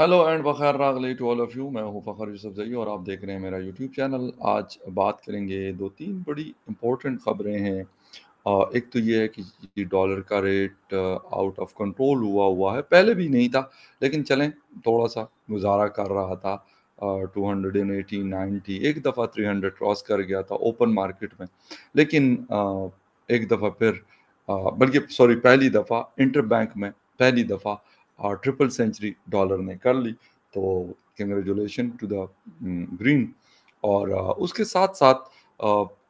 hello and बखैर रागले to all of you मैं हूं फ़खर जई और आप देख रहे हैं मेरा यूट्यूब चैनल आज बात करेंगे दो तीन बड़ी इम्पोर्टेंट खबरें हैं एक तो ये है कि डॉलर का रेट आउट ऑफ कंट्रोल हुआ हुआ है पहले भी नहीं था लेकिन चलें थोड़ा सा गुजारा कर रहा था two hundred and eighty ninety एक दफ़ा थ्री हंड्रेड क्रॉस कर गया था ओपन मार्केट में लेकिन एक दफ़ा फिर बल्कि सॉरी पहली दफ़ा इंटर बैंक में पहली दफ़ा और ट्रिपल सेंचुरी डॉलर ने कर ली तो कंग्रेचुलेशन टू द ग्रीन और उसके साथ साथ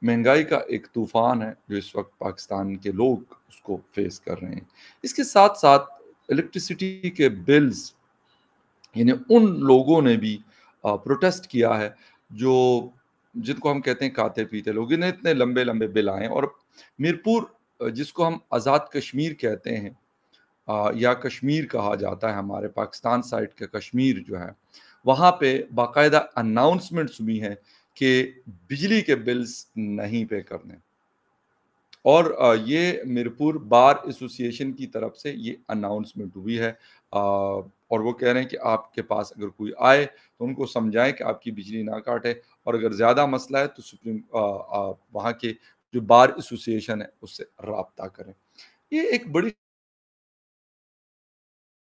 महंगाई का एक तूफान है जो इस वक्त पाकिस्तान के लोग उसको फेस कर रहे हैं इसके साथ साथ इलेक्ट्रिसिटी के बिल्स यानी उन लोगों ने भी प्रोटेस्ट किया है जो जिनको हम कहते हैं खाते पीते लोग इन्हें इतने लंबे लंबे बिल आए और मीरपुर जिसको हम आज़ाद कश्मीर कहते हैं या कश्मीर कहा जाता है हमारे पाकिस्तान साइड का कश्मीर जो है वहाँ पे बाकायदा अनाउंसमेंट्स हुई हैं कि बिजली के बिल्स नहीं पे करने और ये मीरपुर बार एसोसिएशन की तरफ से ये अनाउंसमेंट हुई है और वो कह रहे हैं कि आपके पास अगर कोई आए तो उनको समझाएं कि आपकी बिजली ना काटे और अगर ज़्यादा मसला है तो सुप्रीम वहाँ के जो बार एसोसिएशन है उससे रबता करें ये एक बड़ी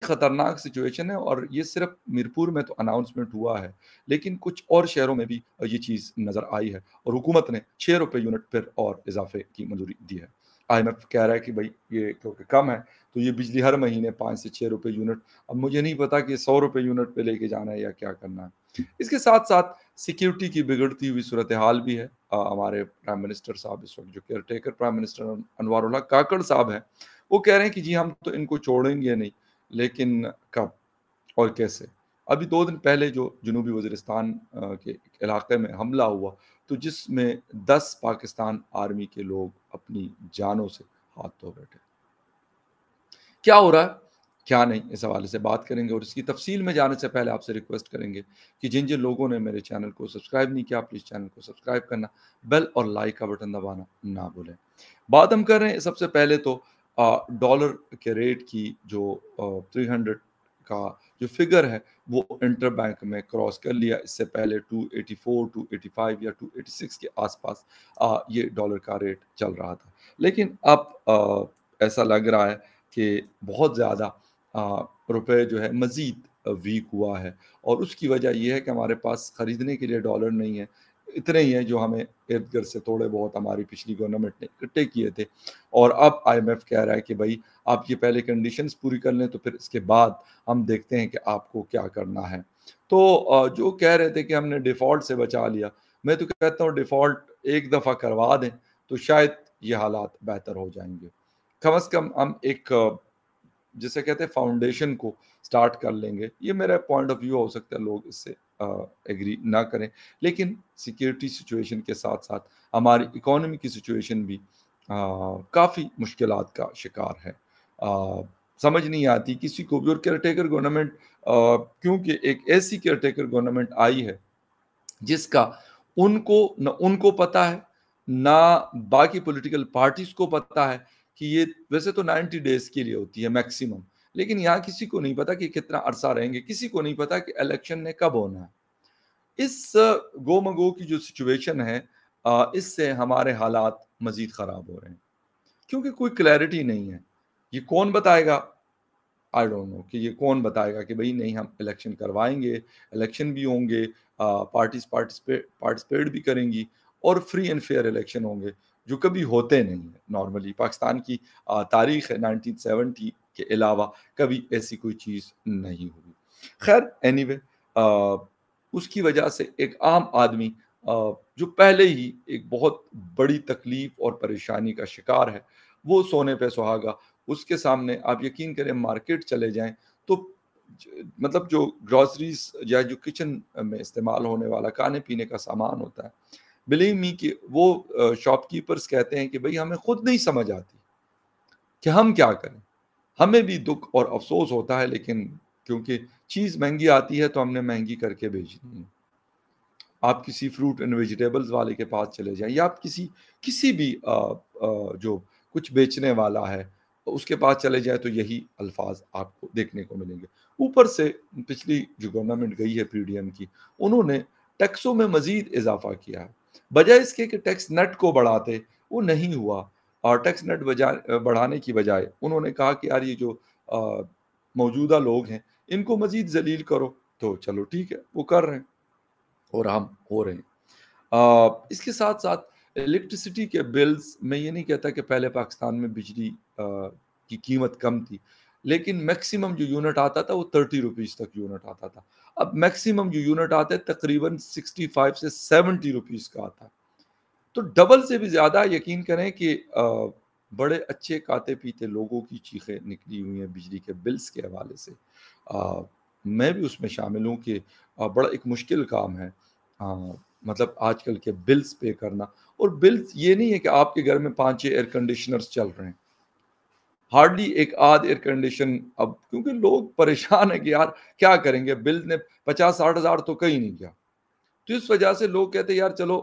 खतरनाक सिचुएशन है और ये सिर्फ मीरपुर में तो अनाउंसमेंट हुआ है लेकिन कुछ और शहरों में भी ये चीज़ नज़र आई है और हुकूमत ने छः रुपये यूनिट फिर और इजाफे की मंजूरी दी है आई एम कह रहा है कि भाई ये क्योंकि कम है तो ये बिजली हर महीने पाँच से छः रुपये यूनिट अब मुझे नहीं पता कि सौ रुपये यूनिट पे लेके जाना है या क्या करना है इसके साथ साथ सिक्योरिटी की बिगड़ती हुई सूरत हाल भी है हमारे प्राइम मिनिस्टर साहब इस वक्त जो caretaker prime minister Anwar Kakar साहब हैं वो कह रहे हैं कि जी हम तो इनको छोड़ेंगे नहीं लेकिन कब और कैसे अभी दो दिन पहले जो जनूबी वजरस्तान के इलाके में हमला हुआ तो जिसमें दस पाकिस्तान आर्मी के लोग अपनी जानों से हाथ धो बैठे क्या हो रहा है क्या नहीं इस हवाले से बात करेंगे और इसकी तफसील में जाने से पहले आपसे रिक्वेस्ट करेंगे कि जिन जिन लोगों ने मेरे चैनल को सब्सक्राइब नहीं किया प्लीज़ चैनल को सब्सक्राइब करना बेल और लाइक का बटन दबाना ना भूलें बात हम कर रहे हैं सबसे पहले तो डॉलर के रेट की जो थ्री हंड्रेड का जो फिगर है वो इंटर बैंक में क्रॉस कर लिया इससे पहले 284, 285 या 286 के आसपास ये डॉलर का रेट चल रहा था लेकिन अब ऐसा लग रहा है कि बहुत ज़्यादा रुपए जो है मज़ीद वीक हुआ है और उसकी वजह यह है कि हमारे पास ख़रीदने के लिए डॉलर नहीं है इतने ही हैं जो हमें इर्द गिर्द से थोड़े बहुत हमारी पिछली गवर्नमेंट ने इकट्ठे किए थे और अब आईएमएफ कह रहा है कि भाई आप ये पहले कंडीशंस पूरी कर लें तो फिर इसके बाद हम देखते हैं कि आपको क्या करना है तो जो कह रहे थे कि हमने डिफ़ॉल्ट से बचा लिया मैं तो कहता हूँ डिफ़ॉल्ट एक दफ़ा करवा दें तो शायद ये हालात बेहतर हो जाएंगे कम अज़ कम हम एक जिसे कहते हैं फाउंडेशन को स्टार्ट कर लेंगे ये मेरा पॉइंट ऑफ व्यू हो सकता है लोग इससे एग्री ना करें लेकिन सिक्योरिटी सिचुएशन के साथ साथ हमारी इकोनॉमी की सिचुएशन भी काफ़ी मुश्किल का शिकार है आ, समझ नहीं आती किसी को भी और केयरटेकर गवर्नमेंट क्योंकि एक ऐसी केयरटेकर गवर्नमेंट आई है जिसका उनको न उनको पता है ना बाकी पॉलिटिकल पार्टीज को पता है कि ये वैसे तो 90 डेज के लिए होती है मैक्सिमम लेकिन यहाँ किसी को नहीं पता कि कितना अरसा रहेंगे किसी को नहीं पता कि इलेक्शन ने कब होना है इस गोमगो की जो सिचुएशन है इससे हमारे हालात मज़ीद ख़राब हो रहे हैं क्योंकि कोई क्लैरिटी नहीं है ये कौन बताएगा आई डोंट नो कि ये कौन बताएगा कि भाई नहीं हम इलेक्शन करवाएंगे इलेक्शन भी होंगे पार्टीज पार्टिसिपेट पार्टिसिपेट भी करेंगी और फ्री एंड फेयर इलेक्शन होंगे जो कभी होते नहीं हैं नॉर्मली पाकिस्तान की तारीख है नाइनटीन सेवेंटी के अलावा कभी ऐसी कोई चीज़ नहीं हुई खैर एनी anyway, उसकी वजह से एक आम आदमी जो पहले ही एक बहुत बड़ी तकलीफ और परेशानी का शिकार है वो सोने पे सुहागा उसके सामने आप यकीन करें मार्केट चले जाएं तो मतलब जो ग्रॉसरीज या जो किचन में इस्तेमाल होने वाला खाने पीने का सामान होता है बिलीव मी कि वो शॉपकीपर्स कहते हैं कि भाई हमें खुद नहीं समझ आती कि हम क्या करें हमें भी दुख और अफसोस होता है लेकिन क्योंकि चीज़ महंगी आती है तो हमने महंगी करके भेजनी है आप किसी फ्रूट एंड वेजिटेबल्स वाले के पास चले जाएं या आप किसी किसी भी आ, आ, जो कुछ बेचने वाला है उसके पास चले जाए तो यही अल्फाज आपको देखने को मिलेंगे ऊपर से पिछली जो गवर्नमेंट गई है पीडीएम की उन्होंने टैक्सों में मज़ीद इजाफा किया है बजाय इसके कि टैक्स नेट को बढ़ाते वो नहीं हुआ और टैक्स नेट बढ़ाने की बजाय उन्होंने कहा कि यार ये जो मौजूदा लोग हैं इनको मजीद जलील करो तो चलो ठीक है वो कर रहे हैं और हम हो रहे हैं आ, इसके साथ साथ इलेक्ट्रिसिटी के बिल्स मैं ये नहीं कहता कि पहले पाकिस्तान में बिजली की कीमत कम थी लेकिन मैक्सिमम जो यूनिट आता था वो थर्टी रुपीज़ तक यूनिट आता था अब मैक्सिमम जो यूनिट आता है तकरीबन 65 से 70 रुपीस का आता है तो डबल से भी ज़्यादा यकीन करें कि बड़े अच्छे काते पीते लोगों की चीखें निकली हुई हैं बिजली के बिल्स के हवाले से आ, मैं भी उसमें शामिल हूँ कि बड़ा एक मुश्किल काम है आ, मतलब आजकल के बिल्स पे करना और बिल्स ये नहीं है कि आपके घर में पाँच छः एयर कंडीशनर्स चल रहे हैं हार्डली एक आध एयर कंडीशन अब क्योंकि लोग परेशान है कि यार क्या करेंगे बिल ने पचास साठ हज़ार तो कहीं नहीं किया तो इस वजह से लोग कहते यार चलो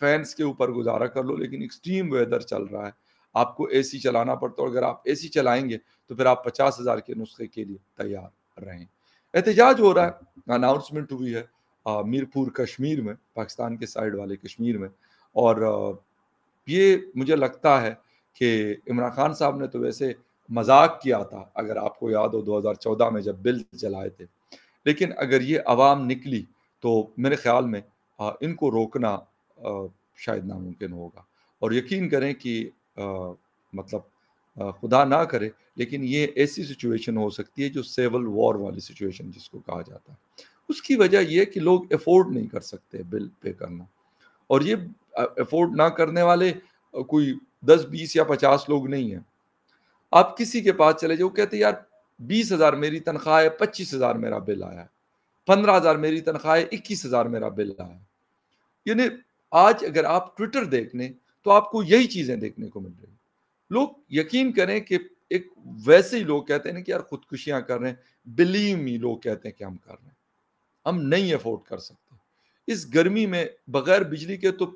फैंस के ऊपर गुजारा कर लो लेकिन एक्सट्रीम वेदर चल रहा है आपको एसी चलाना पड़ता है अगर आप एसी चलाएंगे तो फिर आप पचास हज़ार के नुस्खे के लिए तैयार रहें एहतजाज हो रहा है अनाउंसमेंट हुई है मीरपुर कश्मीर में पाकिस्तान के साइड वाले कश्मीर में और आ, ये मुझे लगता है कि इमरान खान साहब ने तो वैसे मजाक किया था अगर आपको याद हो 2014 में जब बिल जलाए थे लेकिन अगर ये आवाम निकली तो मेरे ख्याल में आ, इनको रोकना आ, शायद नामुमकिन होगा और यकीन करें कि आ, मतलब आ, खुदा ना करे लेकिन ये ऐसी सिचुएशन हो सकती है जो सेवल वॉर वाली सिचुएशन जिसको कहा जाता है उसकी वजह यह कि लोग अफोर्ड नहीं कर सकते बिल पे करना और ये अफोर्ड ना करने वाले कोई दस बीस या पचास लोग नहीं है आप किसी के पास चले जाओ कहते यार बीस हज़ार मेरी तनख्वाह है पच्चीस हज़ार मेरा बिल आया पंद्रह हज़ार मेरी तनख्वाह है इक्कीस हज़ार मेरा बिल आया यानी आज अगर आप ट्विटर देख लें तो आपको यही चीज़ें देखने को मिल रही लोग यकीन करें कि एक वैसे ही लोग कहते हैं ना कि यार खुदकुशियां कर रहे हैं बिलीव मी लोग कहते हैं कि हम कर रहे हैं हम नहीं अफोर्ड कर सकते इस गर्मी में बगैर बिजली के तो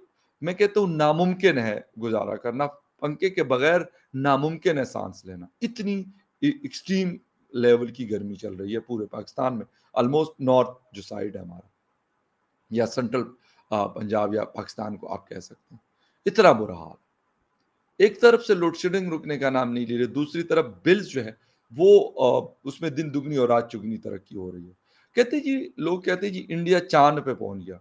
मैं कहता हूँ नामुमकिन है गुजारा करना पंखे के बगैर नामुमकिन है सांस लेना इतनी एक्सट्रीम लेवल की गर्मी चल रही है पूरे पाकिस्तान में ऑलमोस्ट नॉर्थ जो साइड है हमारा या सेंट्रल पंजाब या पाकिस्तान को आप कह सकते हैं इतना बुरा हाल एक तरफ से लोड शेडिंग रुकने का नाम नहीं ले रही दूसरी तरफ बिल्स जो है वो उसमें दिन दुगनी और रात चुगनी तरक्की हो रही है कहते जी लोग कहते जी इंडिया चांद पे पहुंच गया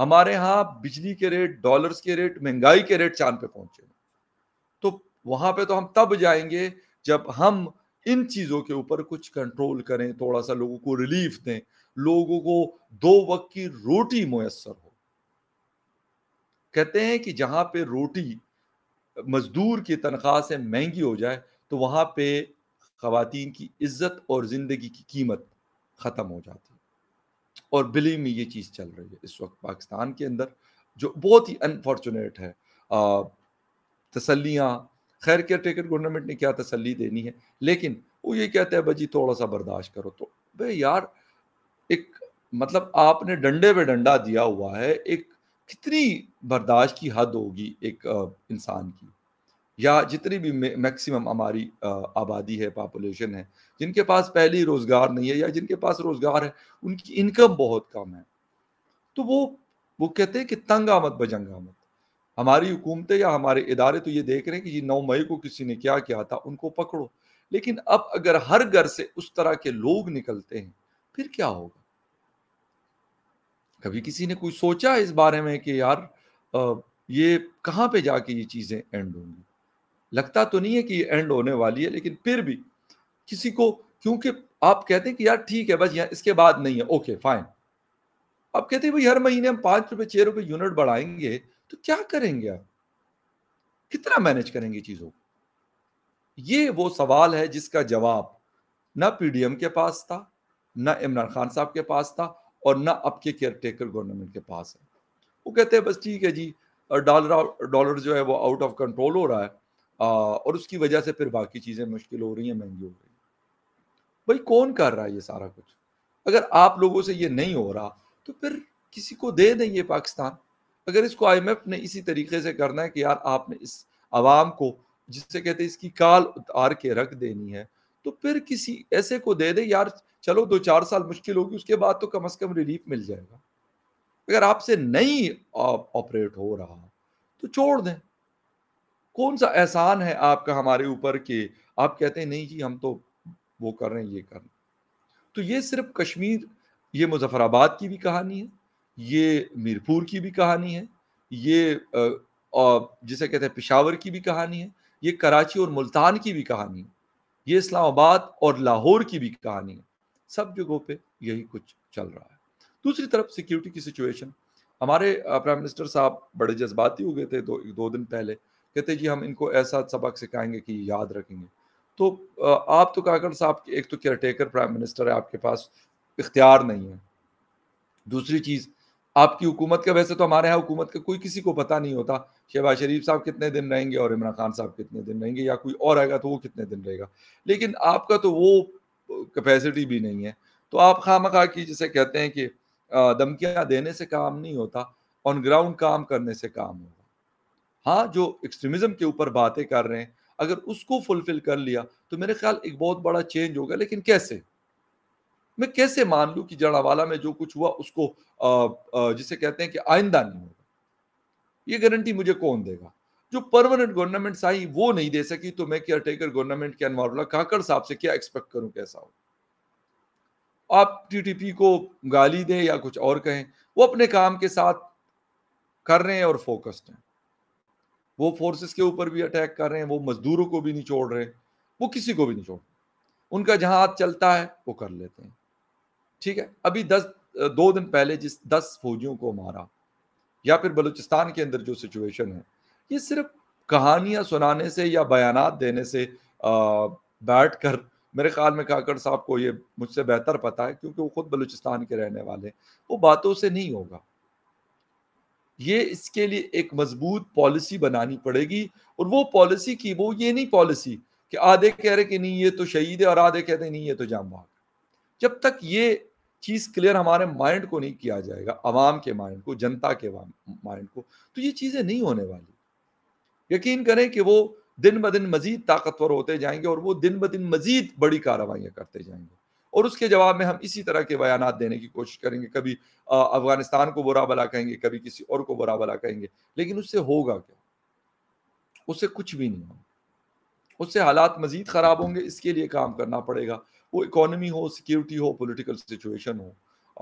हमारे यहाँ बिजली के रेट डॉलर्स के रेट महंगाई के रेट चांद पे पहुंचे तो वहां पे तो हम तब जाएंगे जब हम इन चीजों के ऊपर कुछ कंट्रोल करें थोड़ा सा लोगों को रिलीफ दें लोगों को दो वक्त की रोटी मुयसर हो कहते हैं कि जहां पे रोटी मजदूर की तनख्वाह से महंगी हो जाए तो वहां पे खातन की इज्जत और जिंदगी की कीमत खत्म हो जाती है और बिलीव में ये चीज़ चल रही है इस वक्त पाकिस्तान के अंदर जो बहुत ही अनफॉर्चुनेट है तसलियाँ खैर केयर टेकर गवर्नमेंट ने क्या तसली देनी है लेकिन वो ये हैं भाई जी थोड़ा सा बर्दाश्त करो तो भाई यार एक मतलब आपने डंडे पे डंडा दिया हुआ है एक कितनी बर्दाश्त की हद होगी एक इंसान की या जितनी भी मैक्सिमम हमारी आबादी है पॉपुलेशन है जिनके पास पहले ही रोज़गार नहीं है या जिनके पास रोज़गार है उनकी इनकम बहुत कम है तो वो वो कहते हैं कि तंग आमद बजंग आमद हमारी हुकूमतें या हमारे इदारे तो ये देख रहे हैं कि नौ मई को किसी ने क्या किया था उनको पकड़ो लेकिन अब अगर हर घर से उस तरह के लोग निकलते हैं फिर क्या होगा कभी किसी ने कोई सोचा इस बारे में कि यार ये कहाँ पे जाके ये चीज़ें एंड होंगी लगता तो नहीं है कि एंड होने वाली है लेकिन फिर भी किसी को क्योंकि आप कहते हैं कि यार ठीक है बस यार इसके बाद नहीं है ओके फाइन आप कहते हैं भाई हर महीने हम पांच रुपए छह रुपए यूनिट बढ़ाएंगे तो क्या करेंगे आप कितना मैनेज करेंगे चीजों को ये वो सवाल है जिसका जवाब ना पीडीएम के पास था ना इमरान खान साहब के पास था और ना अब के केयर टेकर गवर्नमेंट के पास है वो कहते हैं बस ठीक है जी डॉलर डॉलर जो है वो आउट ऑफ कंट्रोल हो रहा है और उसकी वजह से फिर बाकी चीज़ें मुश्किल हो रही हैं महंगी हो रही हैं भाई कौन कर रहा है ये सारा कुछ अगर आप लोगों से ये नहीं हो रहा तो फिर किसी को दे दें ये पाकिस्तान अगर इसको आई ने इसी तरीके से करना है कि यार आपने इस आवाम को जिससे कहते हैं इसकी काल उतार के रख देनी है तो फिर किसी ऐसे को दे दे यार चलो दो चार साल मुश्किल होगी उसके बाद तो कम से कम रिलीफ मिल जाएगा अगर आपसे नहीं ऑपरेट हो रहा तो छोड़ दें कौन सा एहसान है आपका हमारे ऊपर कि आप कहते हैं नहीं जी हम तो वो कर रहे हैं ये कर रहे तो ये सिर्फ कश्मीर ये मुजफ्फराबाद की भी कहानी है ये मीरपुर की भी कहानी है ये जिसे कहते हैं पिशावर की भी कहानी है ये कराची और मुल्तान की भी कहानी है ये इस्लामाबाद और लाहौर की भी कहानी है सब जगहों पे यही कुछ चल रहा है दूसरी तरफ सिक्योरिटी की सिचुएशन हमारे प्राइम मिनिस्टर साहब बड़े जज्बाती हो गए थे दो दो दिन पहले कहते जी हम इनको ऐसा सबक सिखाएंगे कि याद रखेंगे तो आप तो काकड़ साहब एक तो केयरटेकर प्राइम मिनिस्टर है आपके पास इख्तियार नहीं है दूसरी चीज़ आपकी हुकूमत का वैसे तो हमारे यहाँ हुकूमत का कोई किसी को पता नहीं होता शहबाज शरीफ साहब कितने दिन रहेंगे और इमरान खान साहब कितने दिन रहेंगे या कोई और आएगा तो वो कितने दिन रहेगा लेकिन आपका तो वो कैपेसिटी भी नहीं है तो आप खाम खा की जिसे कहते हैं कि धमकियाँ देने से काम नहीं होता ऑन ग्राउंड काम करने से काम होता हाँ जो एक्सट्रीमिज्म के ऊपर बातें कर रहे हैं अगर उसको फुलफिल कर लिया तो मेरे ख्याल एक बहुत बड़ा चेंज होगा लेकिन कैसे मैं कैसे मान लू कि जड़ावाला में जो कुछ हुआ उसको जिसे कहते हैं कि आइंदा नहीं होगा ये गारंटी मुझे कौन देगा जो परमानेंट गवर्नमेंट आई वो नहीं दे सकी तो मैं केयर टेकर गवर्नमेंट के अनवारुल्ला काकड़ साहब से क्या एक्सपेक्ट करूं कैसा हो आप टीटीपी को गाली दें या कुछ और कहें वो अपने काम के साथ कर रहे हैं और फोकस्ड हैं वो फोर्सेस के ऊपर भी अटैक कर रहे हैं वो मजदूरों को भी नहीं छोड़ रहे वो किसी को भी नहीं छोड़ उनका जहां हाथ चलता है वो कर लेते हैं ठीक है अभी दस दो दिन पहले जिस दस फौजियों को मारा या फिर बलूचिस्तान के अंदर जो सिचुएशन है ये सिर्फ कहानियां सुनाने से या बयान देने से बैठ कर मेरे ख्याल में काकड़ साहब को ये मुझसे बेहतर पता है क्योंकि वो खुद बलूचिस्तान के रहने वाले वो बातों से नहीं होगा ये इसके लिए एक मजबूत पॉलिसी बनानी पड़ेगी और वो पॉलिसी की वो ये नहीं पॉलिसी कि आधे कह रहे कि नहीं ये तो शहीद है और आधे कहते नहीं ये तो जाम भाग जब तक ये चीज़ क्लियर हमारे माइंड को नहीं किया जाएगा आवाम के माइंड को जनता के माइंड को तो ये चीज़ें नहीं होने वाली यकीन करें कि वो दिन ब दिन मजीद ताकतवर होते जाएंगे और वो दिन ब दिन मजीद बड़ी कार्रवाइयाँ करते जाएंगे और उसके जवाब में हम इसी तरह के बयान देने की कोशिश करेंगे कभी अफगानिस्तान को बुरा भला कहेंगे कभी किसी और को बुरा भला कहेंगे लेकिन उससे होगा क्या उससे कुछ भी नहीं होगा उससे हालात मजीद ख़राब होंगे इसके लिए काम करना पड़ेगा वो इकोनॉमी हो सिक्योरिटी हो पॉलिटिकल सिचुएशन हो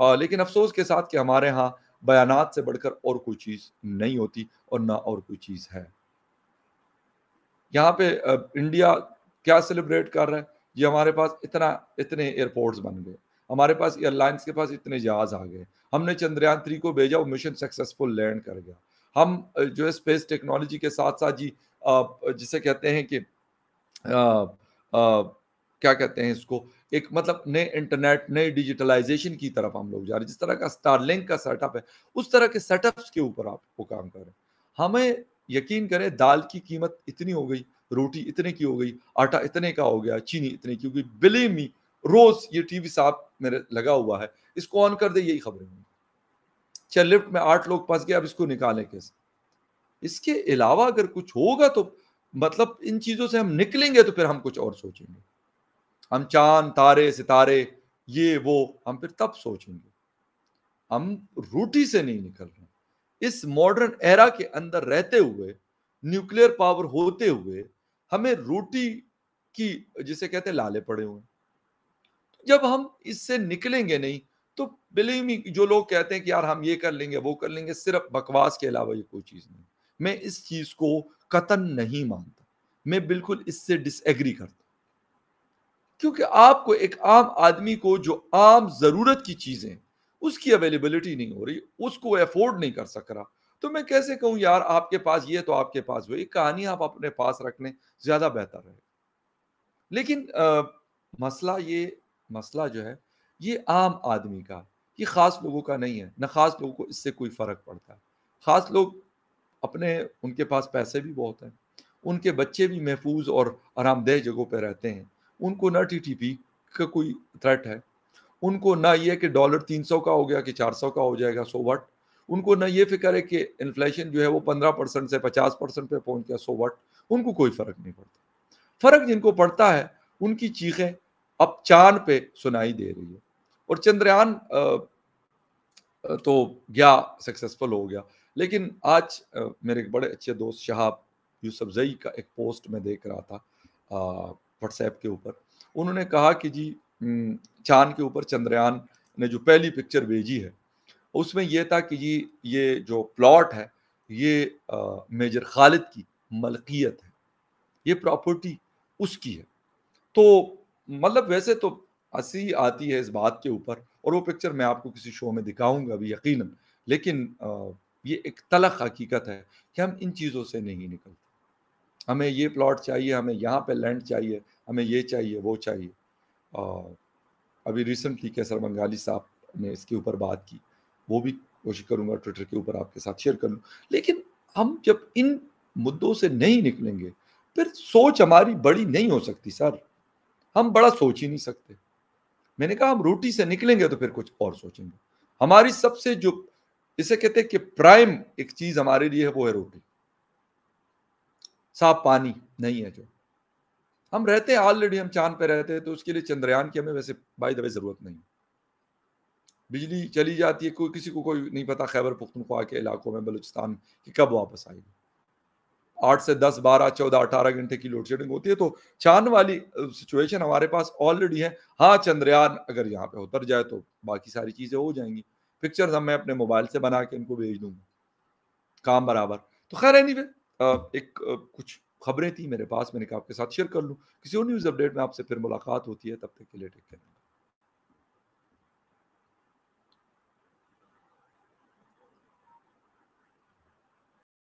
आ, लेकिन अफसोस के साथ कि हमारे यहाँ बयान से बढ़कर और कोई चीज़ नहीं होती और ना और कोई चीज़ है यहाँ पे इंडिया क्या सेलिब्रेट कर रहा है जी हमारे पास इतना इतने एयरपोर्ट्स बन गए हमारे पास एयरलाइंस के पास इतने जहाज आ गए हमने चंद्रयान थ्री को भेजा वो मिशन सक्सेसफुल लैंड कर गया हम जो है स्पेस टेक्नोलॉजी के साथ साथ जी जिसे कहते हैं कि आ, आ, क्या कहते हैं इसको एक मतलब नए इंटरनेट नए डिजिटलाइजेशन की तरफ हम लोग जा रहे हैं जिस तरह का स्टारलिंक का सेटअप है उस तरह के सेटअप्स के ऊपर आप वो काम कर रहे हैं हमें यकीन करें दाल की कीमत इतनी हो गई रोटी इतने की हो गई आटा इतने का हो गया चीनी इतने की हो गई बिलीव मी रोज ये टीवी साहब मेरे लगा हुआ है इसको ऑन कर दे यही खबरें होंगी चाहे अच्छा, लिफ्ट में आठ लोग फंस गए अब इसको निकालें कैसे इसके अलावा अगर कुछ होगा तो मतलब इन चीजों से हम निकलेंगे तो फिर हम कुछ और सोचेंगे हम चांद तारे सितारे ये वो हम फिर तब सोचेंगे हम रोटी से नहीं निकल रहे इस मॉडर्न एरा के अंदर रहते हुए न्यूक्लियर पावर होते हुए हमें रोटी की जिसे कहते हैं लाले पड़े हुए जब हम इससे निकलेंगे नहीं तो बिलीव मी जो लोग कहते हैं कि यार हम ये कर लेंगे वो कर लेंगे सिर्फ बकवास के अलावा ये कोई चीज़ नहीं मैं इस चीज़ को कतन नहीं मानता मैं बिल्कुल इससे डिसएग्री करता क्योंकि आपको एक आम आदमी को जो आम ज़रूरत की चीज़ें उसकी अवेलेबिलिटी नहीं हो रही उसको अफोर्ड नहीं कर सक रहा तो मैं कैसे कहूँ यार आपके पास ये तो आपके पास वो ये कहानी आप अपने पास रख लें ज्यादा बेहतर रहे लेकिन आ, मसला ये मसला जो है ये आम आदमी का ये ख़ास लोगों का नहीं है ना ख़ास लोगों को इससे कोई फ़र्क पड़ता है ख़ास लोग अपने उनके पास पैसे भी बहुत हैं उनके बच्चे भी महफूज और आरामदेह जगहों पर रहते हैं उनको ना टी टी पी का कोई थ्रेट है उनको ना ये कि डॉलर तीन सौ का हो गया कि चार सौ का हो जाएगा सो वट उनको ना ये फिक्र है कि इन्फ्लेशन जो है वो पंद्रह परसेंट से पचास परसेंट पर पहुंच गया सो वट उनको कोई फर्क नहीं पड़ता फर्क जिनको पड़ता है उनकी चीखें अब चांद पे सुनाई दे रही है और चंद्रयान तो गया सक्सेसफुल हो गया लेकिन आज मेरे एक बड़े अच्छे दोस्त शहाब यूसफ जई का एक पोस्ट में देख रहा था व्हाट्सएप के ऊपर उन्होंने कहा कि जी चांद के ऊपर चंद्रयान ने जो पहली पिक्चर भेजी है उसमें यह था कि जी ये जो प्लॉट है ये आ, मेजर खालिद की मलकियत है ये प्रॉपर्टी उसकी है तो मतलब वैसे तो हंसी आती है इस बात के ऊपर और वो पिक्चर मैं आपको किसी शो में दिखाऊंगा भी यकीन लेकिन आ, ये एक तलख हकीकत है कि हम इन चीज़ों से नहीं निकलते हमें ये प्लॉट चाहिए हमें यहाँ पे लैंड चाहिए हमें ये चाहिए वो चाहिए आ, अभी रिसेंटली कैसर बंगाली साहब ने इसके ऊपर बात की वो भी कोशिश करूंगा ट्विटर के ऊपर आपके साथ शेयर कर लूँ लेकिन हम जब इन मुद्दों से नहीं निकलेंगे फिर सोच हमारी बड़ी नहीं हो सकती सर हम बड़ा सोच ही नहीं सकते मैंने कहा हम रोटी से निकलेंगे तो फिर कुछ और सोचेंगे हमारी सबसे जो इसे कहते हैं कि प्राइम एक चीज हमारे लिए है वो है रोटी साफ पानी नहीं है जो हम रहते हैं ऑलरेडी हम चांद पे रहते हैं तो उसके लिए चंद्रयान की हमें वैसे बाई दवाई जरूरत नहीं बिजली चली जाती है कोई किसी को कोई नहीं पता खैबर पुख्तनख्वा के इलाकों में बलूचिस्तान कि कब वापस आएगी आठ से दस बारह चौदह अठारह घंटे की लोड शेडिंग होती है तो चांद वाली सिचुएशन हमारे पास ऑलरेडी है हाँ चंद्रयान अगर यहाँ पे उतर जाए तो बाकी सारी चीज़ें हो जाएंगी पिक्चर्स हम मैं अपने मोबाइल से बना के इनको भेज दूंगा काम बराबर तो खैर एनी एक कुछ खबरें थी मेरे पास मैंने कहा आपके साथ शेयर कर लूँ किसी और न्यूज़ अपडेट में आपसे फिर मुलाकात होती है तब तक के लिए टेक केयर